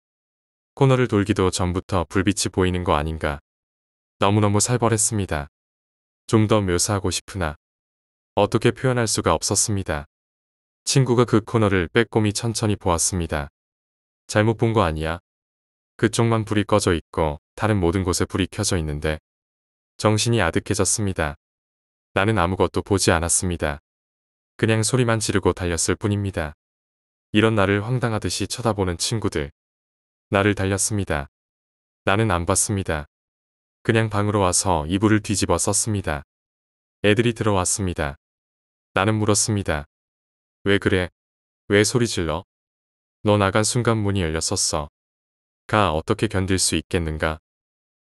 [SPEAKER 1] 코너를 돌기도 전부터 불빛이 보이는 거 아닌가. 너무너무 살벌했습니다. 좀 더 묘사하고 싶으나 어떻게 표현할 수가 없었습니다. 친구가 그 코너를 빼꼼히 천천히 보았습니다. 잘못 본 거 아니야? 그쪽만 불이 꺼져 있고 다른 모든 곳에 불이 켜져 있는데 정신이 아득해졌습니다. 나는 아무것도 보지 않았습니다. 그냥 소리만 지르고 달렸을 뿐입니다. 이런 나를 황당하듯이 쳐다보는 친구들. 나를 달렸습니다. 나는 안 봤습니다. 그냥 방으로 와서 이불을 뒤집어 썼습니다. 애들이 들어왔습니다. 나는 물었습니다. 왜 그래? 왜 소리 질러? 너 나간 순간 문이 열렸었어. 가 어떻게 견딜 수 있겠는가?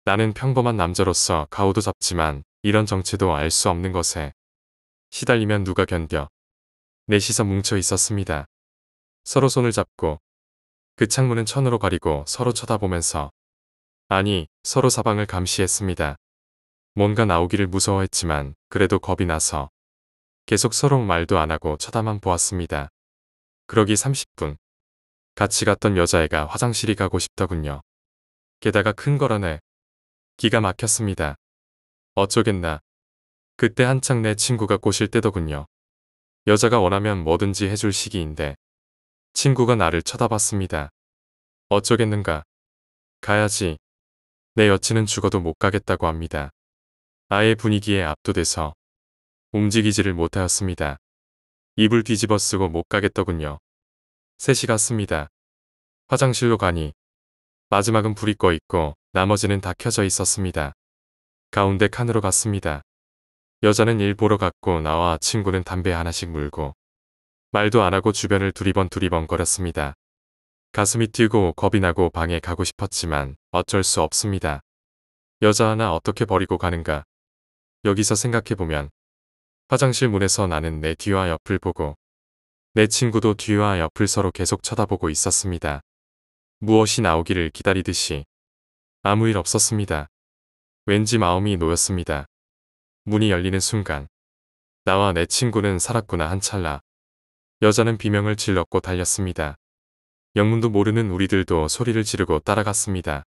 [SPEAKER 1] 나는 평범한 남자로서 가오도 잡지만 이런 정체도 알 수 없는 것에 시달리면 누가 견뎌. 내 시선 뭉쳐 있었습니다. 서로 손을 잡고 그 창문은 천으로 가리고 서로 쳐다보면서 아니 서로 사방을 감시했습니다. 뭔가 나오기를 무서워했지만 그래도 겁이 나서 계속 서로 말도 안 하고 쳐다만 보았습니다. 그러기 30분. 같이 갔던 여자애가 화장실이 가고 싶더군요. 게다가 큰 거라네. 기가 막혔습니다. 어쩌겠나. 그때 한창 내 친구가 꼬실 때더군요. 여자가 원하면 뭐든지 해줄 시기인데 친구가 나를 쳐다봤습니다. 어쩌겠는가. 가야지. 내 여친은 죽어도 못 가겠다고 합니다. 아예 분위기에 압도돼서 움직이지를 못하였습니다. 입을 뒤집어 쓰고 못 가겠더군요. 셋이 갔습니다. 화장실로 가니 마지막은 불이 꺼 있고 나머지는 다 켜져 있었습니다. 가운데 칸으로 갔습니다. 여자는 일 보러 갔고 나와 친구는 담배 하나씩 물고 말도 안 하고 주변을 두리번 두리번 거렸습니다. 가슴이 뛰고 겁이 나고 방에 가고 싶었지만 어쩔 수 없습니다. 여자 하나 어떻게 버리고 가는가. 여기서 생각해보면 화장실 문에서 나는 내 뒤와 옆을 보고 내 친구도 뒤와 옆을 서로 계속 쳐다보고 있었습니다. 무엇이 나오기를 기다리듯이 아무 일 없었습니다. 왠지 마음이 놓였습니다. 문이 열리는 순간 나와 내 친구는 살았구나 한 찰나 여자는 비명을 질렀고 달렸습니다. 영문도 모르는 우리들도 소리를 지르고 따라갔습니다.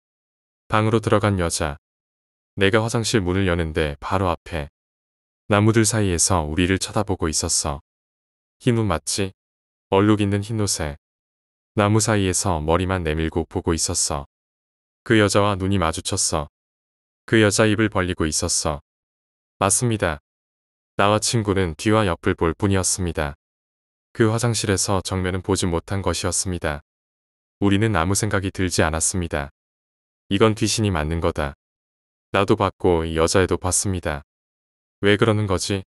[SPEAKER 1] 방으로 들어간 여자 내가 화장실 문을 여는데 바로 앞에 나무들 사이에서 우리를 쳐다보고 있었어. 흰옷 맞지? 얼룩 있는 흰옷에 나무 사이에서 머리만 내밀고 보고 있었어. 그 여자와 눈이 마주쳤어. 그 여자 입을 벌리고 있었어. 맞습니다. 나와 친구는 뒤와 옆을 볼 뿐이었습니다. 그 화장실에서 정면은 보지 못한 것이었습니다. 우리는 아무 생각이 들지 않았습니다. 이건 귀신이 맞는 거다. 나도 봤고 여자애도 봤습니다. 왜 그러는 거지?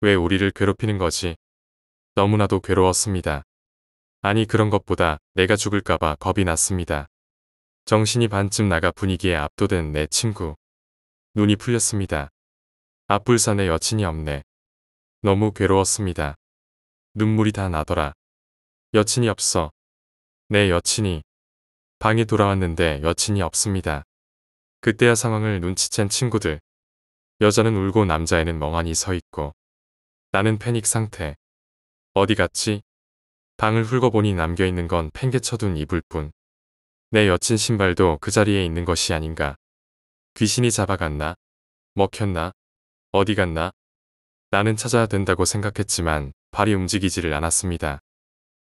[SPEAKER 1] 왜 우리를 괴롭히는 거지? 너무나도 괴로웠습니다. 아니 그런 것보다 내가 죽을까봐 겁이 났습니다. 정신이 반쯤 나가 분위기에 압도된 내 친구. 눈이 풀렸습니다. 앞불산에 여친이 없네. 너무 괴로웠습니다. 눈물이 다 나더라. 여친이 없어. 내 여친이. 방에 돌아왔는데 여친이 없습니다. 그때야 상황을 눈치챈 친구들. 여자는 울고 남자애는 멍하니 서 있고. 나는 패닉 상태. 어디 갔지? 방을 훑어보니 남겨있는 건 팽개쳐둔 이불뿐. 내 여친 신발도 그 자리에 있는 것이 아닌가. 귀신이 잡아갔나? 먹혔나? 어디 갔나? 나는 찾아야 된다고 생각했지만 발이 움직이지를 않았습니다.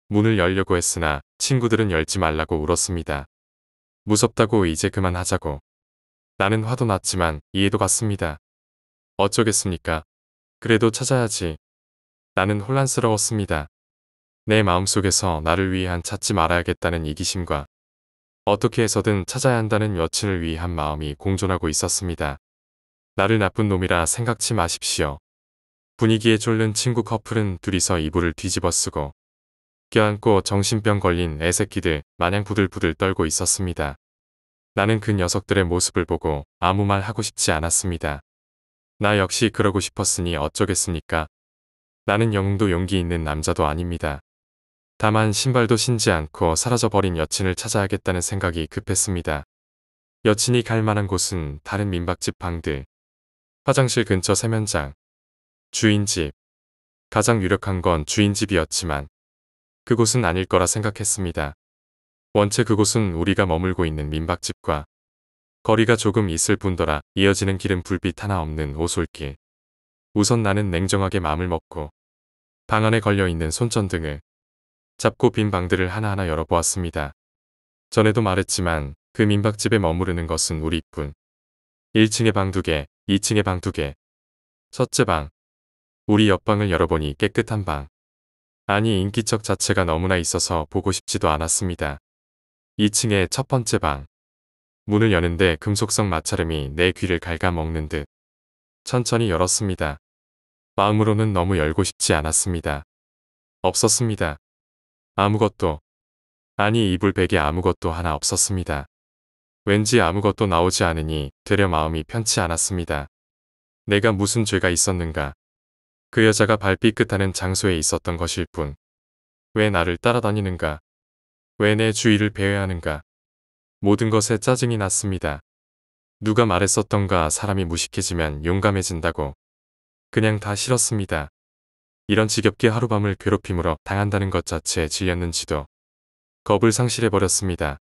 [SPEAKER 1] 문을 열려고 했으나 친구들은 열지 말라고 울었습니다. 무섭다고 이제 그만하자고. 나는 화도 났지만 이해도 갔습니다. 어쩌겠습니까? 그래도 찾아야지. 나는 혼란스러웠습니다. 내 마음속에서 나를 위한 찾지 말아야겠다는 이기심과 어떻게 해서든 찾아야 한다는 여친을 위한 마음이 공존하고 있었습니다. 나를 나쁜 놈이라 생각치 마십시오. 분위기에 쫄른 친구 커플은 둘이서 이불을 뒤집어쓰고 껴안고 정신병 걸린 애새끼들 마냥 부들부들 떨고 있었습니다. 나는 그 녀석들의 모습을 보고 아무 말 하고 싶지 않았습니다. 나 역시 그러고 싶었으니 어쩌겠습니까? 나는 영웅도 용기 있는 남자도 아닙니다. 다만 신발도 신지 않고 사라져버린 여친을 찾아야겠다는 생각이 급했습니다. 여친이 갈 만한 곳은 다른 민박집 방들, 화장실 근처 세면장, 주인집. 가장 유력한 건 주인집이었지만 그곳은 아닐 거라 생각했습니다. 원체 그곳은 우리가 머물고 있는 민박집과 거리가 조금 있을 뿐더라 이어지는 길은 불빛 하나 없는 오솔길. 우선 나는 냉정하게 마음을 먹고 방 안에 걸려있는 손전등을 잡고 빈 방들을 하나하나 열어보았습니다. 전에도 말했지만 그 민박집에 머무르는 것은 우리뿐. 1층에 방 두개 2층에 방 두개 첫째 방. 우리 옆방을 열어보니 깨끗한 방. 아니 인기척 자체가 너무나 있어서 보고 싶지도 않았습니다. 2층의 첫 번째 방. 문을 여는데 금속성 마찰음이 내 귀를 갉아먹는 듯. 천천히 열었습니다. 마음으로는 너무 열고 싶지 않았습니다. 없었습니다. 아무것도 아니 이불 베개 아무것도 하나 없었습니다. 왠지 아무것도 나오지 않으니 되려 마음이 편치 않았습니다. 내가 무슨 죄가 있었는가. 그 여자가 발삐끗하는 장소에 있었던 것일 뿐. 왜 나를 따라다니는가. 왜 내 주의를 배회하는가. 모든 것에 짜증이 났습니다. 누가 말했었던가 사람이 무식해지면 용감해진다고. 그냥 다 싫었습니다. 이런 지겹게 하룻밤을 괴롭힘으로 당한다는 것 자체에 질렸는지도 겁을 상실해버렸습니다.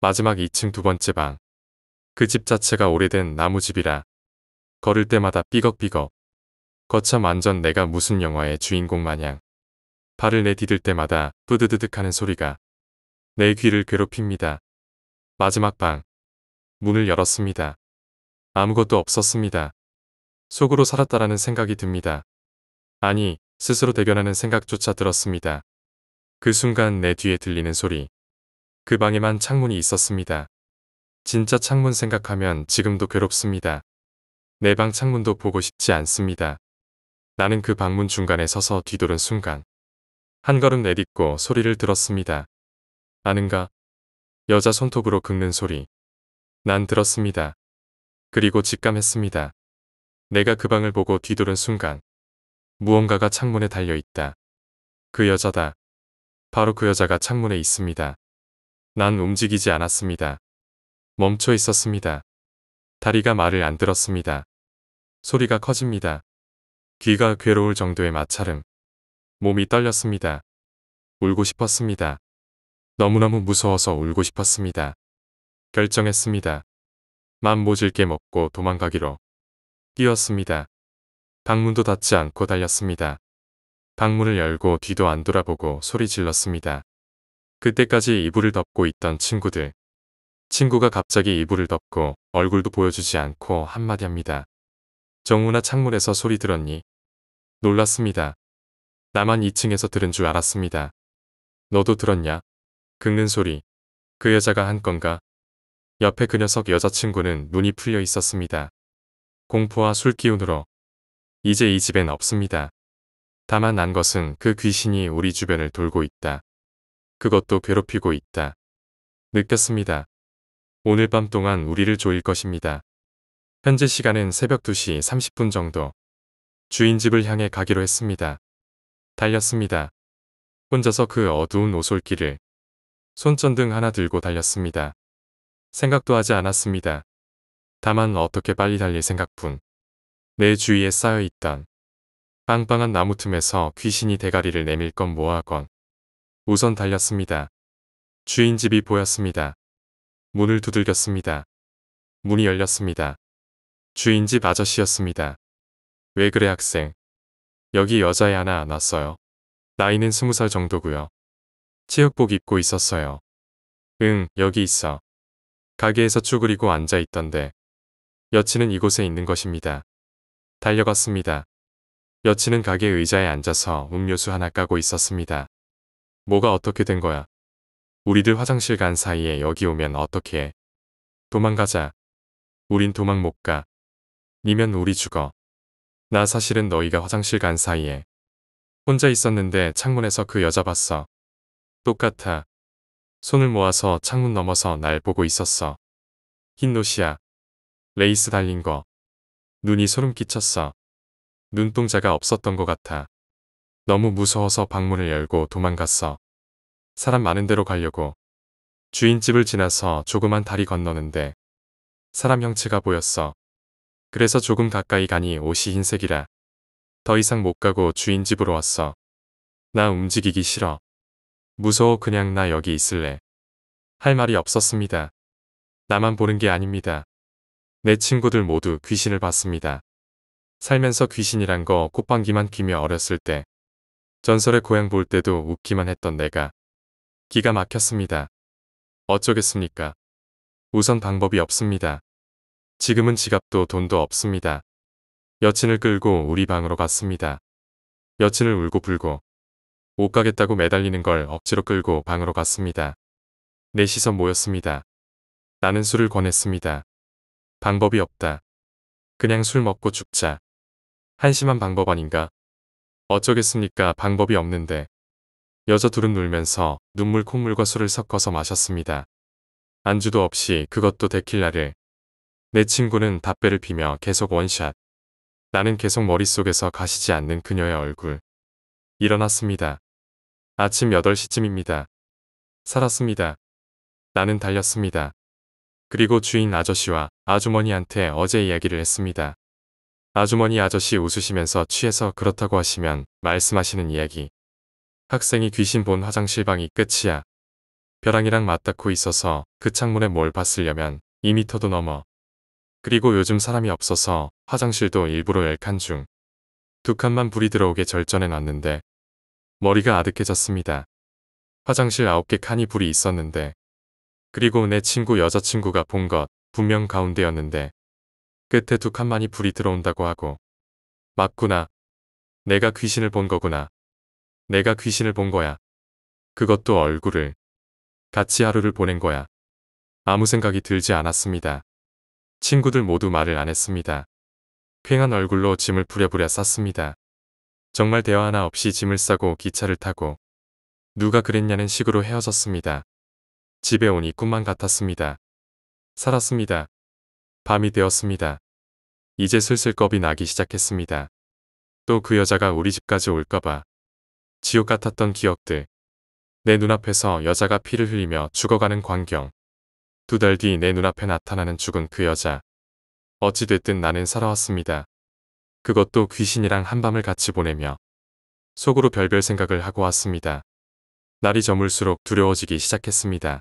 [SPEAKER 1] 마지막 2층 두 번째 방. 그 집 자체가 오래된 나무집이라 걸을 때마다 삐걱삐걱 거참 완전 내가 무슨 영화의 주인공 마냥 발을 내디딜 때마다 뿌드드득 하는 소리가 내 귀를 괴롭힙니다. 마지막 방. 문을 열었습니다. 아무것도 없었습니다. 속으로 살았다라는 생각이 듭니다. 아니 스스로 대변하는 생각조차 들었습니다. 그 순간 내 뒤에 들리는 소리. 그 방에만 창문이 있었습니다. 진짜 창문 생각하면 지금도 괴롭습니다. 내 방 창문도 보고 싶지 않습니다. 나는 그 방문 중간에 서서 뒤돌은 순간 한 걸음 내딛고 소리를 들었습니다. 아는가? 여자 손톱으로 긁는 소리. 난 들었습니다. 그리고 직감했습니다. 내가 그 방을 보고 뒤돌은 순간 무언가가 창문에 달려 있다. 그 여자다. 바로 그 여자가 창문에 있습니다. 난 움직이지 않았습니다. 멈춰 있었습니다. 다리가 말을 안 들었습니다. 소리가 커집니다. 귀가 괴로울 정도의 마찰음. 몸이 떨렸습니다. 울고 싶었습니다. 너무너무 무서워서 울고 싶었습니다. 결정했습니다. 맘 모질게 먹고 도망가기로. 뛰었습니다. 방문도 닫지 않고 달렸습니다. 방문을 열고 뒤도 안 돌아보고 소리 질렀습니다. 그때까지 이불을 덮고 있던 친구들. 친구가 갑자기 이불을 덮고 얼굴도 보여주지 않고 한마디 합니다. 정우나 창문에서 소리 들었니? 놀랐습니다. 나만 2층에서 들은 줄 알았습니다. 너도 들었냐? 긁는 소리. 그 여자가 한 건가? 옆에 그 녀석 여자친구는 눈이 풀려 있었습니다. 공포와 술 기운으로 이제 이 집엔 없습니다. 다만 난 것은 그 귀신이 우리 주변을 돌고 있다. 그것도 괴롭히고 있다. 느꼈습니다. 오늘 밤 동안 우리를 조일 것입니다. 현재 시간은 새벽 2시 30분 정도. 주인집을 향해 가기로 했습니다. 달렸습니다. 혼자서 그 어두운 오솔길을 손전등 하나 들고 달렸습니다. 생각도 하지 않았습니다. 다만 어떻게 빨리 달릴 생각뿐. 내 주위에 쌓여 있던 빵빵한 나무 틈에서 귀신이 대가리를 내밀건 뭐하건 우선 달렸습니다. 주인 집이 보였습니다. 문을 두들겼습니다. 문이 열렸습니다. 주인 집 아저씨였습니다. 왜 그래 학생? 여기 여자애 하나 안 왔어요. 나이는 스무 살 정도고요. 체육복 입고 있었어요. 응, 여기 있어. 가게에서 쭈그리고 앉아 있던데. 여친은 이곳에 있는 것입니다. 달려갔습니다. 여친은 가게 의자에 앉아서 음료수 하나 까고 있었습니다. 뭐가 어떻게 된 거야? 우리들 화장실 간 사이에 여기 오면 어떻게 해? 도망가자. 우린 도망 못 가. 니면 우리 죽어. 나 사실은 너희가 화장실 간 사이에 혼자 있었는데 창문에서 그 여자 봤어. 똑같아. 손을 모아서 창문 넘어서 날 보고 있었어. 흰 노시야. 레이스 달린 거. 눈이 소름 끼쳤어. 눈동자가 없었던 것 같아. 너무 무서워서 방문을 열고 도망갔어. 사람 많은 데로 가려고. 주인집을 지나서 조그만 다리 건너는데 사람 형체가 보였어. 그래서 조금 가까이 가니 옷이 흰색이라. 더 이상 못 가고 주인집으로 왔어. 나 움직이기 싫어. 무서워 그냥 나 여기 있을래. 할 말이 없었습니다. 나만 보는 게 아닙니다. 내 친구들 모두 귀신을 봤습니다. 살면서 귀신이란 거 콧방귀만 뀌며 어렸을 때 전설의 고향 볼 때도 웃기만 했던 내가 기가 막혔습니다. 어쩌겠습니까? 우선 방법이 없습니다. 지금은 지갑도 돈도 없습니다. 여친을 끌고 우리 방으로 갔습니다. 여친을 울고 불고 못 가겠다고 매달리는 걸 억지로 끌고 방으로 갔습니다. 넷이서 모였습니다. 나는 술을 권했습니다. 방법이 없다. 그냥 술 먹고 죽자. 한심한 방법 아닌가? 어쩌겠습니까 방법이 없는데. 여자 둘은 놀면서 눈물 콧물과 술을 섞어서 마셨습니다. 안주도 없이 그것도 데킬라를. 내 친구는 답배를 피며 계속 원샷. 나는 계속 머릿속에서 가시지 않는 그녀의 얼굴. 일어났습니다. 아침 8시쯤입니다. 살았습니다. 나는 달렸습니다. 그리고 주인 아저씨와 아주머니한테 어제 이야기를 했습니다. 아주머니 아저씨 웃으시면서 취해서 그렇다고 하시면 말씀하시는 이야기. 학생이 귀신 본 화장실 방이 끝이야. 벼랑이랑 맞닿고 있어서 그 창문에 뭘 봤으려면 2미터도 넘어. 그리고 요즘 사람이 없어서 화장실도 일부러 열 칸 중. 두 칸만 불이 들어오게 절전해 놨는데 머리가 아득해졌습니다. 화장실 9개 칸이 불이 있었는데 그리고 내 친구 여자친구가 본것 분명 가운데였는데 끝에 두 칸만이 불이 들어온다고 하고 맞구나. 내가 귀신을 본 거구나. 내가 귀신을 본 거야. 그것도 얼굴을. 같이 하루를 보낸 거야. 아무 생각이 들지 않았습니다. 친구들 모두 말을 안 했습니다. 휑한 얼굴로 짐을 부랴부랴 쌌습니다. 정말 대화 하나 없이 짐을 싸고 기차를 타고 누가 그랬냐는 식으로 헤어졌습니다. 집에 오니 꿈만 같았습니다. 살았습니다. 밤이 되었습니다. 이제 슬슬 겁이 나기 시작했습니다. 또 그 여자가 우리 집까지 올까봐. 지옥 같았던 기억들. 내 눈앞에서 여자가 피를 흘리며 죽어가는 광경. 두 달 뒤 내 눈앞에 나타나는 죽은 그 여자. 어찌됐든 나는 살아왔습니다. 그것도 귀신이랑 한밤을 같이 보내며 속으로 별별 생각을 하고 왔습니다. 날이 저물수록 두려워지기 시작했습니다.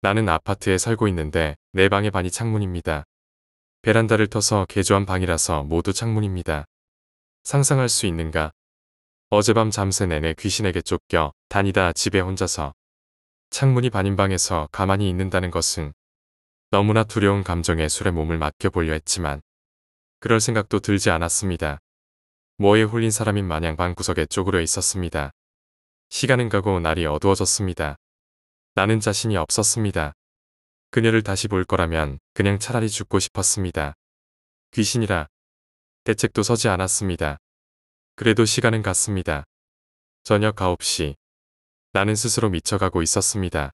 [SPEAKER 1] 나는 아파트에 살고 있는데 내 방의 반이 창문입니다. 베란다를 터서 개조한 방이라서 모두 창문입니다. 상상할 수 있는가? 어젯밤 잠새 내내 귀신에게 쫓겨 다니다 집에 혼자서 창문이 반인 방에서 가만히 있는다는 것은 너무나 두려운 감정에 술에 몸을 맡겨보려 했지만 그럴 생각도 들지 않았습니다. 뭐에 홀린 사람인 마냥 방구석에 쪼그려 있었습니다. 시간은 가고 날이 어두워졌습니다. 나는 자신이 없었습니다. 그녀를 다시 볼 거라면 그냥 차라리 죽고 싶었습니다. 귀신이라 대책도 서지 않았습니다. 그래도 시간은 갔습니다. 저녁 9시 나는 스스로 미쳐가고 있었습니다.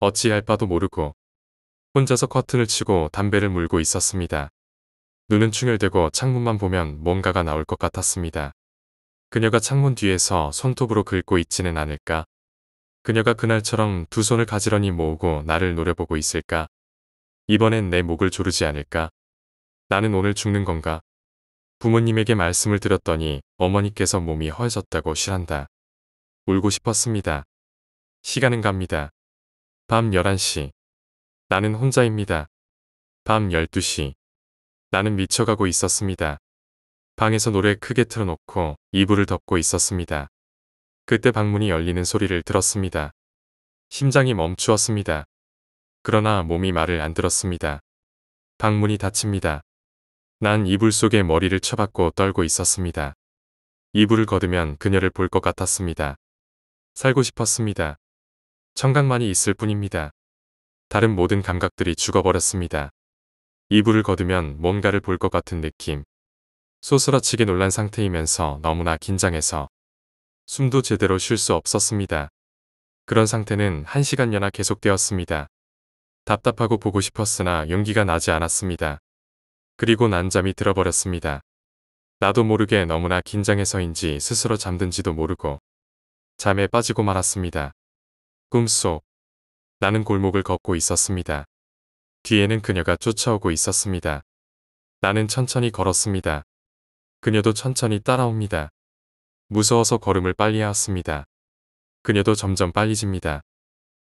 [SPEAKER 1] 어찌할 바도 모르고 혼자서 커튼을 치고 담배를 물고 있었습니다. 눈은 충혈되고 창문만 보면 뭔가가 나올 것 같았습니다. 그녀가 창문 뒤에서 손톱으로 긁고 있지는 않을까? 그녀가 그날처럼 두 손을 가지런히 모으고 나를 노려보고 있을까? 이번엔 내 목을 조르지 않을까? 나는 오늘 죽는 건가? 부모님에게 말씀을 드렸더니 어머니께서 몸이 허해졌다고 실한다. 울고 싶었습니다. 시간은 갑니다. 밤 11시. 나는 혼자입니다. 밤 12시. 나는 미쳐가고 있었습니다. 방에서 노래 크게 틀어놓고 이불을 덮고 있었습니다. 그때 방문이 열리는 소리를 들었습니다. 심장이 멈추었습니다. 그러나 몸이 말을 안 들었습니다. 방문이 닫힙니다. 난 이불 속에 머리를 쳐박고 떨고 있었습니다. 이불을 걷으면 그녀를 볼 것 같았습니다. 살고 싶었습니다. 청각만이 있을 뿐입니다. 다른 모든 감각들이 죽어버렸습니다. 이불을 걷으면 뭔가를 볼 것 같은 느낌. 소스라치게 놀란 상태이면서 너무나 긴장해서 숨도 제대로 쉴 수 없었습니다. 그런 상태는 한시간여나 계속되었습니다. 답답하고 보고 싶었으나 용기가 나지 않았습니다. 그리고 난잠이 들어버렸습니다. 나도 모르게 너무나 긴장해서인지 스스로 잠든지도 모르고 잠에 빠지고 말았습니다. 꿈속 나는 골목을 걷고 있었습니다. 뒤에는 그녀가 쫓아오고 있었습니다. 나는 천천히 걸었습니다. 그녀도 천천히 따라옵니다. 무서워서 걸음을 빨리 하였습니다. 그녀도 점점 빨리집니다.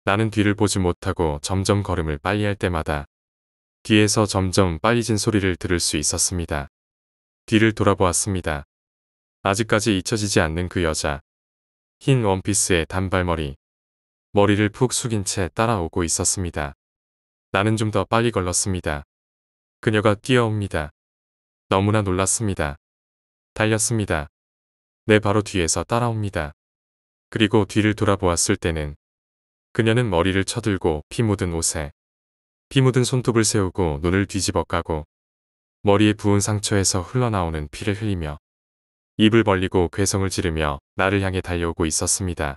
[SPEAKER 1] 나는 뒤를 보지 못하고 점점 걸음을 빨리 할 때마다 뒤에서 점점 빨리진 소리를 들을 수 있었습니다. 뒤를 돌아보았습니다. 아직까지 잊혀지지 않는 그 여자. 흰 원피스에 단발머리. 머리를 푹 숙인 채 따라오고 있었습니다. 나는 좀 더 빨리 걸렀습니다. 그녀가 뛰어옵니다. 너무나 놀랐습니다. 달렸습니다. 내 바로 뒤에서 따라옵니다. 그리고 뒤를 돌아보았을 때는 그녀는 머리를 쳐들고 피 묻은 옷에 피 묻은 손톱을 세우고 눈을 뒤집어 까고 머리에 부은 상처에서 흘러나오는 피를 흘리며 입을 벌리고 괴성을 지르며 나를 향해 달려오고 있었습니다.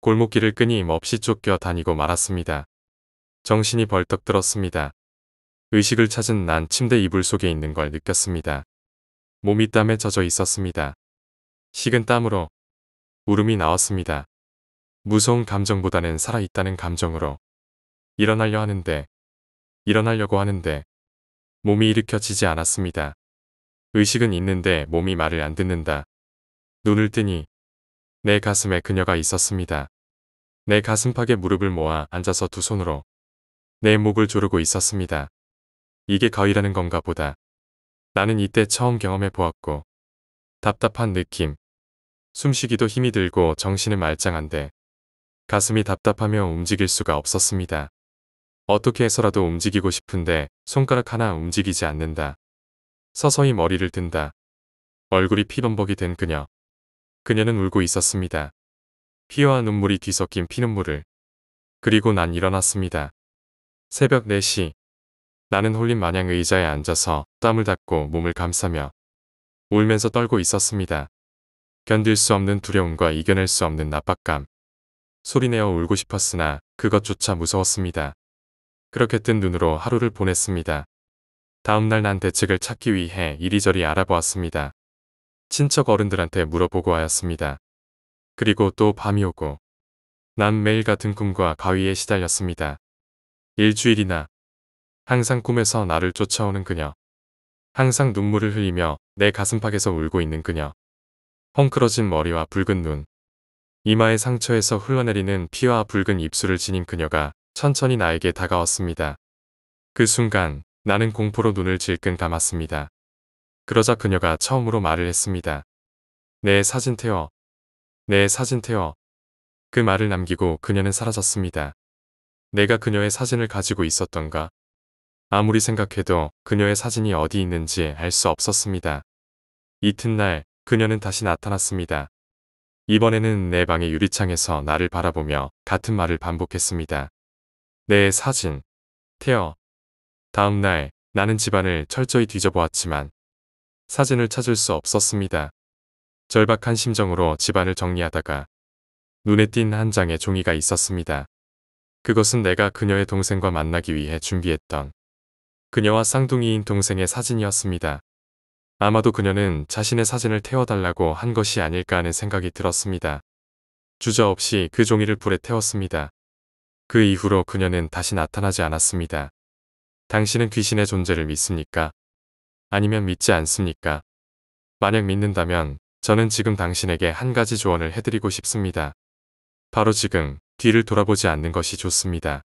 [SPEAKER 1] 골목길을 끊임없이 쫓겨 다니고 말았습니다. 정신이 벌떡 들었습니다. 의식을 찾은 난 침대 이불 속에 있는 걸 느꼈습니다. 몸이 땀에 젖어 있었습니다. 식은 땀으로 울음이 나왔습니다. 무서운 감정보다는 살아있다는 감정으로 일어나려 하는데 일어나려고 하는데 몸이 일으켜지지 않았습니다. 의식은 있는데 몸이 말을 안 듣는다. 눈을 뜨니 내 가슴에 그녀가 있었습니다. 내 가슴팍에 무릎을 모아 앉아서 두 손으로 내 목을 조르고 있었습니다. 이게 거이라는 건가 보다. 나는 이때 처음 경험해 보았고 답답한 느낌, 숨쉬기도 힘이 들고 정신은 말짱한데 가슴이 답답하며 움직일 수가 없었습니다. 어떻게 해서라도 움직이고 싶은데 손가락 하나 움직이지 않는다. 서서히 머리를 든다. 얼굴이 피범벅이 된 그녀. 그녀는 울고 있었습니다. 피와 눈물이 뒤섞인 피눈물을. 그리고 난 일어났습니다. 새벽 4시. 나는 홀린 마냥 의자에 앉아서 땀을 닦고 몸을 감싸며 울면서 떨고 있었습니다. 견딜 수 없는 두려움과 이겨낼 수 없는 납박감 소리내어 울고 싶었으나 그것조차 무서웠습니다. 그렇게 뜬 눈으로 하루를 보냈습니다. 다음날 난 대책을 찾기 위해 이리저리 알아보았습니다. 친척 어른들한테 물어보고 하였습니다. 그리고 또 밤이 오고 난 매일 같은 꿈과 가위에 시달렸습니다. 일주일이나 항상 꿈에서 나를 쫓아오는 그녀 항상 눈물을 흘리며 내 가슴팍에서 울고 있는 그녀 헝클어진 머리와 붉은 눈, 이마의 상처에서 흘러내리는 피와 붉은 입술을 지닌 그녀가 천천히 나에게 다가왔습니다. 그 순간 나는 공포로 눈을 질끈 감았습니다. 그러자 그녀가 처음으로 말을 했습니다. 내 사진 태워. 내 사진 태워. 그 말을 남기고 그녀는 사라졌습니다. 내가 그녀의 사진을 가지고 있었던가? 아무리 생각해도 그녀의 사진이 어디 있는지 알 수 없었습니다. 이튿날 그녀는 다시 나타났습니다. 이번에는 내 방의 유리창에서 나를 바라보며 같은 말을 반복했습니다. 내 사진, 태어. 다음 날 나는 집안을 철저히 뒤져보았지만 사진을 찾을 수 없었습니다. 절박한 심정으로 집안을 정리하다가 눈에 띈 한 장의 종이가 있었습니다. 그것은 내가 그녀의 동생과 만나기 위해 준비했던 그녀와 쌍둥이인 동생의 사진이었습니다. 아마도 그녀는 자신의 사진을 태워달라고 한 것이 아닐까 하는 생각이 들었습니다. 주저없이 그 종이를 불에 태웠습니다. 그 이후로 그녀는 다시 나타나지 않았습니다. 당신은 귀신의 존재를 믿습니까? 아니면 믿지 않습니까? 만약 믿는다면 저는 지금 당신에게 한 가지 조언을 해드리고 싶습니다. 바로 지금 뒤를 돌아보지 않는 것이 좋습니다.